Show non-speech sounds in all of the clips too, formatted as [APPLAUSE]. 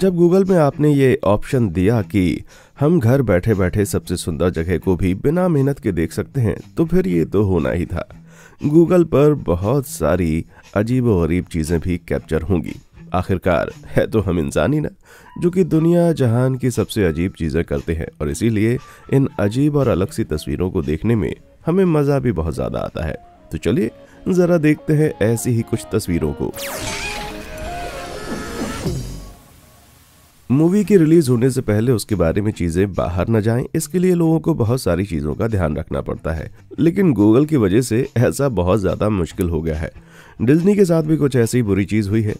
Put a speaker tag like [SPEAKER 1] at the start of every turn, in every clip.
[SPEAKER 1] जब गूगल में आपने ये ऑप्शन दिया कि हम घर बैठे बैठे सबसे सुंदर जगह को भी बिना मेहनत के देख सकते हैं तो फिर ये तो होना ही था गूगल पर बहुत सारी अजीब गरीब चीज़ें भी कैप्चर होंगी आखिरकार है तो हम इंसान ही ना जो कि दुनिया जहान की सबसे अजीब चीज़ें करते हैं और इसीलिए इन अजीब और अलग सी तस्वीरों को देखने में हमें मज़ा भी बहुत ज़्यादा आता है तो चलिए ज़रा देखते हैं ऐसी ही कुछ तस्वीरों को मूवी के रिलीज होने से पहले उसके बारे में चीजें बाहर न जाएं इसके लिए लोगों को बहुत सारी चीजों का ध्यान रखना पड़ता है लेकिन गूगल की वजह से ऐसा बहुत ज्यादा मुश्किल हो गया है डिज्नी के साथ भी कुछ ऐसी बुरी चीज हुई है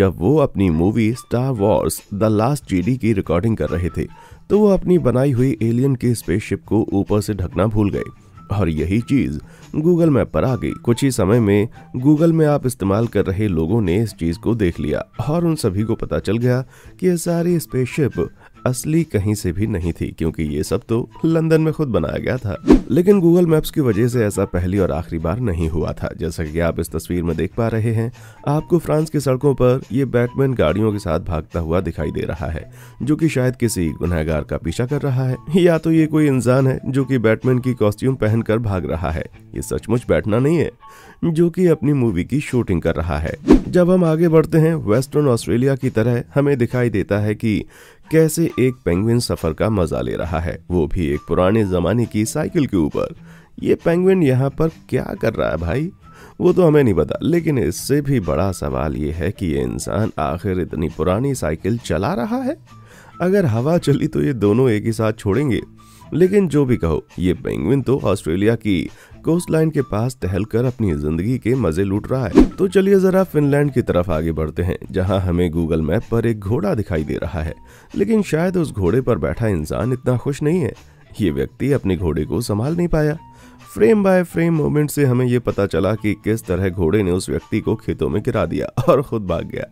[SPEAKER 1] जब वो अपनी movie star wars the last Jedi की रिकॉर्डिंग कर रहे थे तो वो अपनी बनाई हुई एलियन के स्पेसशिप को ऊपर से ढकना भूल गए और यही चीज़ गूगल मैप पर आ गई कुछ ही समय में गूगल में आप इस्तेमाल कर रहे लोगों ने इस चीज़ को देख लिया और उन सभी को पता चल गया कि ये सारी स्पेसशिप असली कहीं से भी नहीं थी क्योंकि ये सब तो लंदन में खुद बनाया गया था लेकिन गूगल मैप्स की वजह से ऐसा पहली और आखिरी बार नहीं हुआ था जैसा कि आप इस तस्वीर में देख पा रहे हैं आपको फ्रांस की सड़कों पर ये बैटमैन गाड़ियों के साथ भागता हुआ दिखाई दे रहा है जो की शायद किसी गुनहगार का पीछा कर रहा है या तो ये कोई इंसान है जो की बैटमैन की कॉस्ट्यूम पहनकर भाग रहा है ये सचमुच बैठना नहीं है जो कि अपनी मूवी की शूटिंग कर रहा है जब हम आगे बढ़ते हैं वेस्टर्न ऑस्ट्रेलिया की तरह हमें दिखाई देता है कि कैसे एक पेंगुइन सफर का मजा ले रहा है वो भी एक पुराने जमाने की साइकिल के ऊपर ये पेंगुइन यहाँ पर क्या कर रहा है भाई वो तो हमें नहीं पता लेकिन इससे भी बड़ा सवाल ये है कि ये इंसान आखिर इतनी पुरानी साइकिल चला रहा है अगर हवा चली तो ये दोनों एक ही साथ छोड़ेंगे लेकिन जो भी कहो ये पेंगुइन तो ऑस्ट्रेलिया की कोस्ट लाइन के पास टहलकर अपनी जिंदगी के मजे लूट रहा है तो चलिए जरा फिनलैंड की तरफ आगे बढ़ते हैं जहां हमें गूगल मैप पर एक घोड़ा दिखाई दे रहा है लेकिन शायद उस घोड़े पर बैठा इंसान इतना खुश नहीं है ये व्यक्ति अपने घोड़े को संभाल नहीं पाया फ्रेम बाय फ्रेम मोमेंट से हमें ये पता चला कि किस तरह घोड़े ने उस व्यक्ति को खेतों में गिरा दिया और खुद भाग गया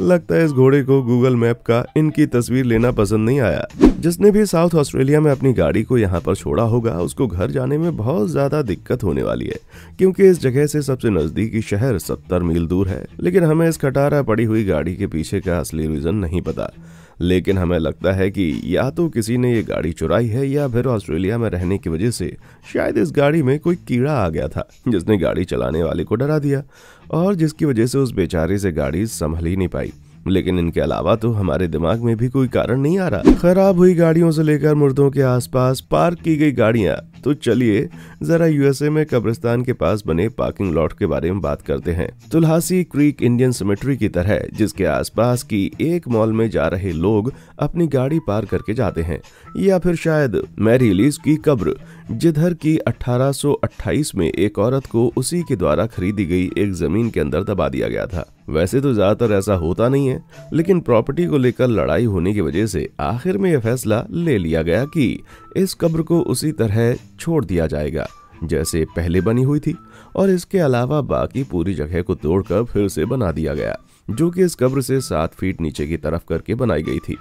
[SPEAKER 1] लगता है इस घोड़े को गूगल मैप का इनकी तस्वीर लेना पसंद नहीं आया जिसने भी साउथ ऑस्ट्रेलिया में अपनी गाड़ी को यहाँ पर छोड़ा होगा उसको घर जाने में बहुत ज्यादा दिक्कत होने वाली है क्योंकि इस जगह से सबसे नजदीकी शहर सत्तर मील दूर है लेकिन हमें इस खटारा पड़ी हुई गाड़ी के पीछे का असली रीजन नहीं पता लेकिन हमें लगता है कि या तो किसी ने ये गाड़ी चुराई है या फिर ऑस्ट्रेलिया में रहने की वजह से शायद इस गाड़ी में कोई कीड़ा आ गया था जिसने गाड़ी चलाने वाले को डरा दिया और जिसकी वजह से उस बेचारे से गाड़ी संभल ही नहीं पाई लेकिन इनके अलावा तो हमारे दिमाग में भी कोई कारण नहीं आ रहा खराब हुई गाड़ियों से लेकर मुर्दों के आसपास पार्क की गई गाड़ियां तो चलिए जरा यूएसए में कब्रिस्तान के पास बने पार्किंग लॉट के बारे में बात करते हैं तुलहासी क्रीक इंडियन सिमेट्री की तरह जिसके आसपास की एक मॉल में जा रहे लोग अपनी गाड़ी पार करके जाते हैं या फिर शायद मैरी लीज की कब्र जिधर की 1828 में एक औरत को उसी के द्वारा खरीदी गई एक जमीन के अंदर दबा दिया गया था वैसे तो ज़्यादातर ऐसा होता नहीं है लेकिन प्रॉपर्टी को लेकर लड़ाई होने की वजह से आखिर में यह फैसला ले लिया गया कि इस कब्र को उसी तरह छोड़ दिया जाएगा जैसे पहले बनी हुई थी और इसके अलावा बाकी पूरी जगह को तोड़कर फिर से बना दिया गया जो कि इस कब्र से सात फीट नीचे की तरफ करके बनाई गई थी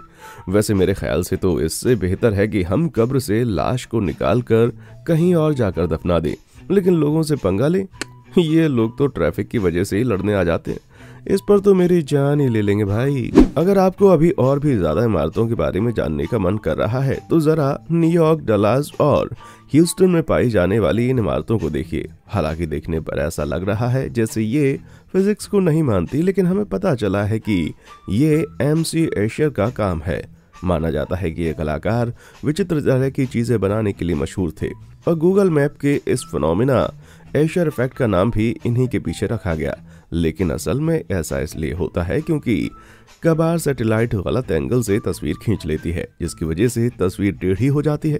[SPEAKER 1] वैसे मेरे ख्याल से तो इससे बेहतर है कि हम कब्र से लाश को निकाल कर कहीं और जाकर दफना दें लेकिन लोगों से पंगा लें ये लोग तो ट्रैफिक की वजह से ही लड़ने आ जाते हैं इस पर तो मेरी जान ही ले लेंगे भाई अगर आपको अभी और भी ज्यादा इमारतों के बारे में जानने का मन कर रहा है तो जरा न्यूयॉर्क डलास और ह्यूस्टन में पाई जाने वाली इन इमारतों को देखिए हालांकि देखने पर ऐसा लग रहा है जैसे ये फिजिक्स को नहीं मानती लेकिन हमें पता चला है कि ये एम सी एशियर का काम है माना जाता है कि ये कलाकार विचित्र तरह की चीजें बनाने के लिए मशहूर थे और गूगल मैप के इस फिनोमिना एशियर इफेक्ट का नाम भी इन्हीं के पीछे रखा गया लेकिन असल में ऐसा इसलिए होता है क्योंकि कबार सैटेलाइट गलत एंगल से तस्वीर खींच लेती है जिसकी वजह से तस्वीर टेढ़ी हो जाती है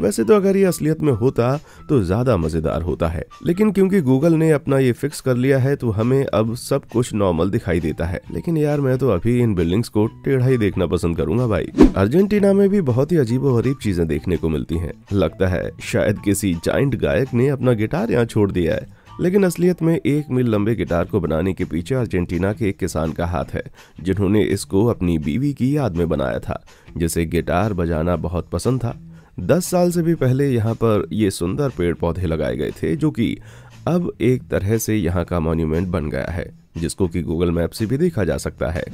[SPEAKER 1] वैसे तो अगर ये असलियत में होता तो ज़्यादा मज़ेदार होता है लेकिन क्योंकि गूगल ने अपना ये फिक्स कर लिया है तो हमें अब सब कुछ नॉर्मल दिखाई देता है लेकिन यार मैं तो अभी इन बिल्डिंग्स को टेढ़ा ही देखना पसंद करूंगा भाई अर्जेंटीना में भी बहुत ही अजीब गरीब चीजें देखने को मिलती है लगता है शायद किसी जाइंट गायक ने अपना गिटार यहाँ छोड़ दिया है लेकिन असलियत में एक मील लंबे गिटार को बनाने के पीछे अर्जेंटीना के एक किसान का हाथ है जिन्होंने इसको अपनी बीवी की याद में बनाया था जिसे गिटार बजाना बहुत पसंद था दस साल से भी पहले यहाँ पर ये सुंदर पेड़ पौधे लगाए गए थे जो कि अब एक तरह से यहाँ का मॉन्यूमेंट बन गया है जिसको कि गूगल मैप से भी देखा जा सकता है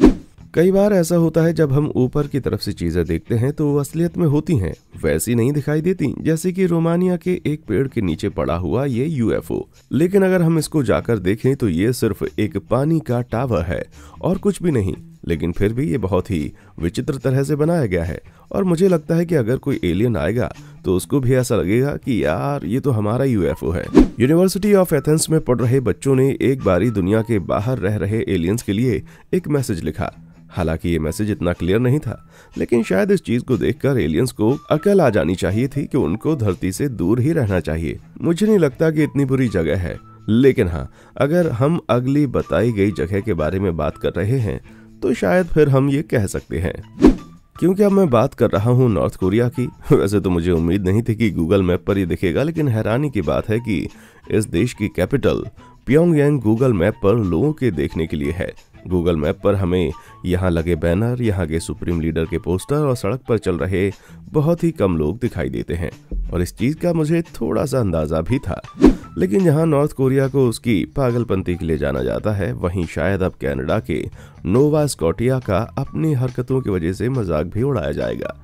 [SPEAKER 1] कई बार ऐसा होता है जब हम ऊपर की तरफ से चीज़ें देखते हैं तो वो असलियत में होती हैं वैसी नहीं दिखाई देती जैसे कि रोमानिया के एक पेड़ के नीचे पड़ा हुआ ये यूएफओ लेकिन अगर हम इसको जाकर देखें तो ये सिर्फ एक पानी का टावर है और कुछ भी नहीं लेकिन फिर भी ये बहुत ही विचित्र तरह से बनाया गया है और मुझे लगता है कि अगर कोई एलियन आएगा तो उसको भी ऐसा लगेगा कि यार ये तो हमारा यूएफओ है यूनिवर्सिटी ऑफ एथेंस में पढ़ रहे बच्चों ने एक बारी दुनिया के बाहर रह रहे एलियंस के लिए एक मैसेज लिखा हालांकि ये मैसेज इतना क्लियर नहीं था लेकिन शायद इस चीज को देखकर एलियंस को अकल आ जानी चाहिए थी कि उनको धरती से दूर ही रहना चाहिए मुझे नहीं लगता कि इतनी बुरी जगह है लेकिन हाँ अगर हम अगली बताई गई जगह के बारे में बात कर रहे हैं तो शायद फिर हम ये कह सकते हैं क्योंकि अब मैं बात कर रहा हूँ नॉर्थ कोरिया की वैसे तो मुझे उम्मीद नहीं थी कि गूगल मैप पर ये दिखेगा लेकिन हैरानी की बात है कि इस देश की कैपिटल प्योंगयांग गूगल मैप पर लोगों के देखने के लिए है गूगल मैप पर हमें यहाँ लगे बैनर यहाँ के सुप्रीम लीडर के पोस्टर और सड़क पर चल रहे बहुत ही कम लोग दिखाई देते हैं और इस चीज का मुझे थोड़ा सा अंदाजा भी था लेकिन जहाँ नॉर्थ कोरिया को उसकी पागलपंती के लिए जाना जाता है वहीं शायद अब कनाडा के नोवा स्कॉटिया का अपनी हरकतों की वजह से मजाक भी उड़ाया जाएगा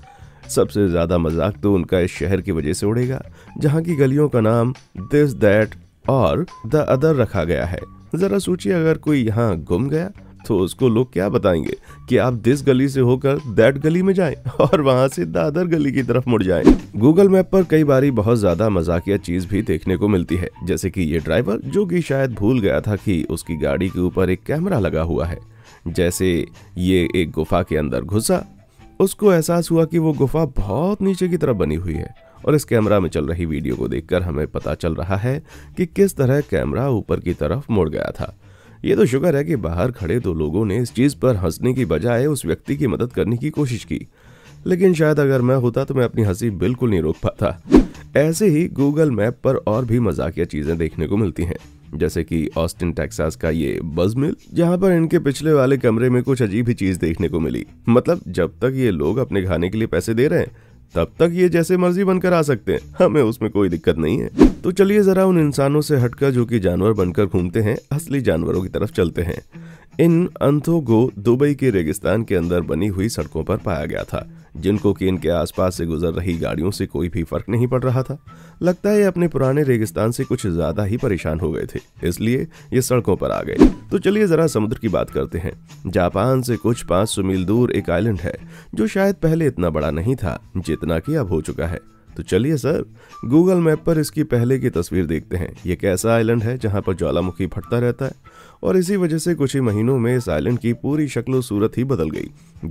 [SPEAKER 1] सबसे ज्यादा मजाक तो उनका इस शहर की वजह से उड़ेगा जहाँ की गलियों का नाम दिस दैट और द अदर रखा गया है जरा सोचिए अगर कोई यहाँ गुम गया तो उसको लोग क्या बताएंगे कि आप दिस गली से होकर दैट गली में जाएं और वहां से दादर गली की तरफ मुड़ जाएं। गूगल मैप पर कई बारी बहुत ज्यादा मजाकिया चीज भी देखने को मिलती है जैसे कि ये ड्राइवर जो कि शायद भूल गया था कि उसकी गाड़ी के ऊपर एक कैमरा लगा हुआ है जैसे ये एक गुफा के अंदर घुसा उसको एहसास हुआ कि वो गुफा बहुत नीचे की तरफ बनी हुई है और इस कैमरा में चल रही वीडियो को देखकर हमें पता चल रहा है कि किस तरह कैमरा ऊपर की तरफ मुड़ गया था ये तो शुक्र है कि बाहर खड़े दो तो लोगों ने इस चीज़ पर हंसने की बजाय उस व्यक्ति की मदद करने की कोशिश की लेकिन शायद अगर मैं होता तो मैं अपनी हंसी बिल्कुल नहीं रोक पाता ऐसे ही गूगल मैप पर और भी मजाकिया चीज़ें देखने को मिलती हैं जैसे कि ऑस्टिन टेक्सास का ये बज मिल जहाँ पर इनके पिछले वाले कमरे में कुछ अजीब ही चीज़ देखने को मिली मतलब जब तक ये लोग अपने खाने के लिए पैसे दे रहे हैं तब तक ये जैसे मर्जी बनकर आ सकते हैं हमें उसमें कोई दिक्कत नहीं है तो चलिए जरा उन इंसानों से हटकर जो कि जानवर बनकर घूमते हैं असली जानवरों की तरफ चलते हैं इन अंतों को दुबई के रेगिस्तान के अंदर बनी हुई सड़कों पर पाया गया था जिनको कि इनके आसपास से गुजर रही गाड़ियों से कोई भी फर्क नहीं पड़ रहा था लगता है अपने पुराने रेगिस्तान से कुछ ज्यादा ही परेशान हो गए थे इसलिए ये सड़कों पर आ गए तो चलिए जरा समुद्र की बात करते हैं जापान से कुछ 500 मील दूर एक आइलैंड है जो शायद पहले इतना बड़ा नहीं था जितना कि अब हो चुका है तो चलिए सर गूगल मैप पर इसकी पहले की तस्वीर देखते हैं ये कैसा आइलैंड है जहाँ पर ज्वालामुखी फटता रहता है और इसी वजह से कुछ ही महीनों में इस आइलैंड की पूरी शक्ल सूरत ही बदल गई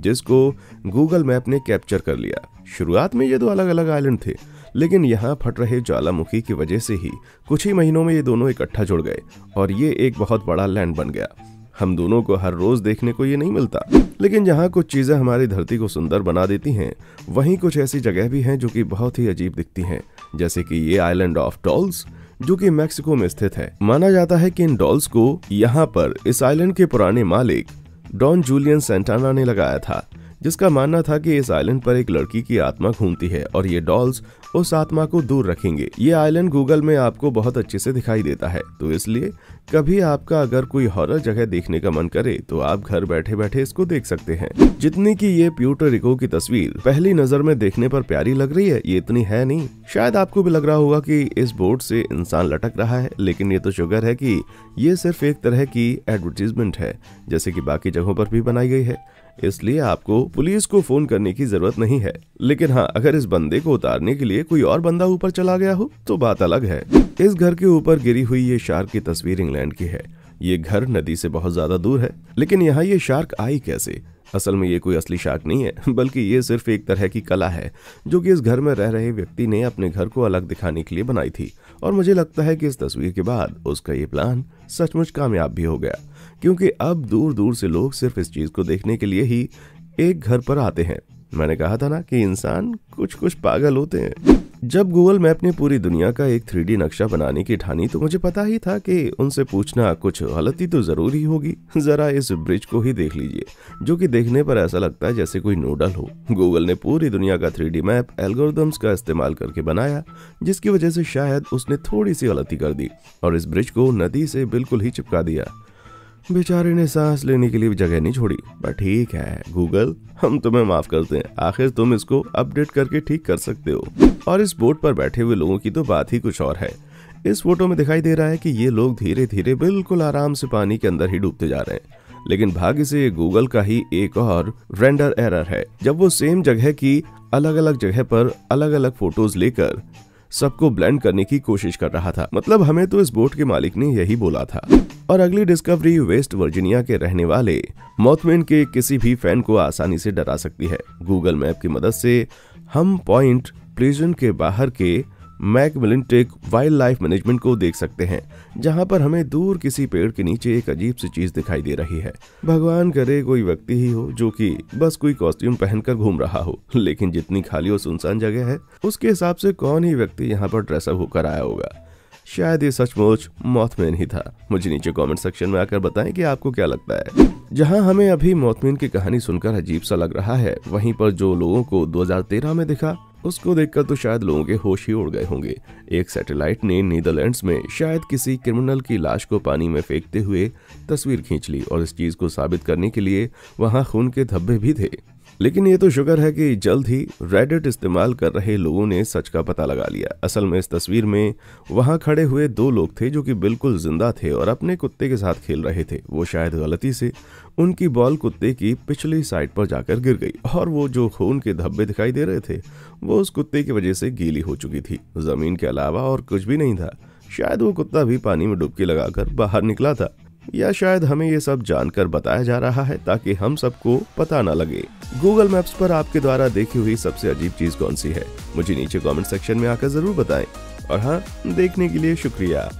[SPEAKER 1] जिसको गूगल मैप ने कैप्चर कर लिया शुरुआत में ये दो अलग अलग आइलैंड थे लेकिन यहाँ फट रहे ज्वालामुखी की वजह से ही कुछ ही महीनों में ये दोनों इकट्ठा जुड़ गए और ये एक बहुत बड़ा लैंड बन गया हम दोनों को हर रोज देखने को ये नहीं मिलता लेकिन जहाँ कुछ चीज़ें हमारी धरती को सुंदर बना देती हैं वहीं कुछ ऐसी जगह भी हैं जो कि बहुत ही अजीब दिखती हैं जैसे कि ये आइलैंड ऑफ डॉल्स जो कि मैक्सिको में स्थित है माना जाता है कि इन डॉल्स को यहाँ पर इस आइलैंड के पुराने मालिक डॉन जूलियन सेंटाना ने लगाया था जिसका मानना था कि इस आइलैंड पर एक लड़की की आत्मा घूमती है और ये डॉल्स उस आत्मा को दूर रखेंगे ये आइलैंड गूगल में आपको बहुत अच्छे से दिखाई देता है तो इसलिए कभी आपका अगर कोई हॉरर जगह देखने का मन करे तो आप घर बैठे बैठे इसको देख सकते हैं जितनी की ये प्यूटो रिको की तस्वीर पहली नजर में देखने पर प्यारी लग रही है ये इतनी है नहीं शायद आपको भी लग रहा होगा कि इस बोर्ड से इंसान लटक रहा है लेकिन ये तो शुगर है कि ये सिर्फ एक तरह की एडवर्टीजमेंट है जैसे कि बाकी जगहों पर भी बनाई गई है इसलिए आपको पुलिस को फोन करने की जरूरत नहीं है लेकिन हाँ अगर इस बंदे को उतारने के लिए कोई और बंदा ऊपर चला गया हो तो बात अलग है इस घर के ऊपर गिरी हुई ये शार्क की तस्वीर इंग्लैंड की है ये घर नदी से बहुत ज्यादा दूर है लेकिन यहाँ ये शार्क आई कैसे असल में ये कोई असली शार्क नहीं है [LAUGHS] बल्कि ये सिर्फ एक तरह की कला है जो कि इस घर में रह रहे व्यक्ति ने अपने घर को अलग दिखाने के लिए बनाई थी और मुझे लगता है कि इस तस्वीर के बाद उसका ये प्लान सचमुच कामयाब भी हो गया क्योंकि अब दूर दूर से लोग सिर्फ इस चीज़ को देखने के लिए ही एक घर पर आते हैं मैंने कहा था ना कि इंसान कुछ कुछ पागल होते हैं जब गूगल मैप ने पूरी दुनिया का एक थ्री नक्शा बनाने की ठानी तो मुझे पता ही था कि उनसे पूछना कुछ गलती तो ज़रूरी होगी ज़रा इस ब्रिज को ही देख लीजिए जो कि देखने पर ऐसा लगता है जैसे कोई नूडल हो गूगल ने पूरी दुनिया का थ्री मैप एल्गोरिदम्स का इस्तेमाल करके बनाया जिसकी वजह से शायद उसने थोड़ी सी गलती कर दी और इस ब्रिज को नदी से बिल्कुल ही चिपका दिया बेचारे ने सांस लेने के लिए जगह नहीं छोड़ी पर ठीक है गूगल हम तुम्हें माफ करते हैं आखिर तुम इसको अपडेट करके ठीक कर सकते हो और इस बोट पर बैठे हुए लोगों की तो बात ही कुछ और है इस फोटो में दिखाई दे रहा है कि ये लोग धीरे धीरे बिल्कुल आराम से पानी के अंदर ही डूबते जा रहे हैं लेकिन भाग्य से गूगल का ही एक और रेंडर एरर है जब वो सेम जगह की अलग अलग जगह पर अलग अलग फोटोज लेकर सबको ब्लेंड करने की कोशिश कर रहा था मतलब हमें तो इस बोट के मालिक ने यही बोला था और अगली डिस्कवरी वेस्ट वर्जीनिया के रहने वाले मोथमेन के किसी भी फैन को आसानी से डरा सकती है गूगल मैप की मदद से हम पॉइंट प्लेजन के बाहर के मैक मिलिन टेक वाइल्ड लाइफ मैनेजमेंट को देख सकते हैं जहां पर हमें दूर किसी पेड़ के नीचे एक अजीब सी चीज दिखाई दे रही है भगवान करे कोई व्यक्ति ही हो जो कि बस कोई कॉस्ट्यूम पहनकर घूम रहा हो लेकिन जितनी खाली और सुनसान जगह है उसके हिसाब से कौन ही व्यक्ति यहाँ पर ड्रेसअप होकर आया होगा शायद ये सचमुच मोथमेन ही था मुझे नीचे कमेंट सेक्शन में आकर बताएं कि आपको क्या लगता है जहां हमें अभी मोथमेन की कहानी सुनकर अजीब सा लग रहा है वहीं पर जो लोगों को 2013 में दिखा उसको देखकर तो शायद लोगों के होश ही उड़ गए होंगे एक सैटेलाइट ने नीदरलैंड्स में शायद किसी क्रिमिनल की लाश को पानी में फेंकते हुए तस्वीर खींच ली और इस चीज को साबित करने के लिए वहां खून के धब्बे भी थे लेकिन ये तो शुक्र है कि जल्द ही रेडिट इस्तेमाल कर रहे लोगों ने सच का पता लगा लिया असल में इस तस्वीर में वहाँ खड़े हुए दो लोग थे जो कि बिल्कुल जिंदा थे और अपने कुत्ते के साथ खेल रहे थे वो शायद गलती से उनकी बॉल कुत्ते की पिछली साइड पर जाकर गिर गई और वो जो खून के धब्बे दिखाई दे रहे थे वो उस कुत्ते की वजह से गीली हो चुकी थी जमीन के अलावा और कुछ भी नहीं था शायद वो कुत्ता भी पानी में डुबकी लगाकर बाहर निकला था या शायद हमें ये सब जानकर बताया जा रहा है ताकि हम सबको पता न लगे गूगल मैप्स पर आपके द्वारा देखी हुई सबसे अजीब चीज कौन सी है मुझे नीचे कमेंट सेक्शन में आकर जरूर बताएं और हाँ देखने के लिए शुक्रिया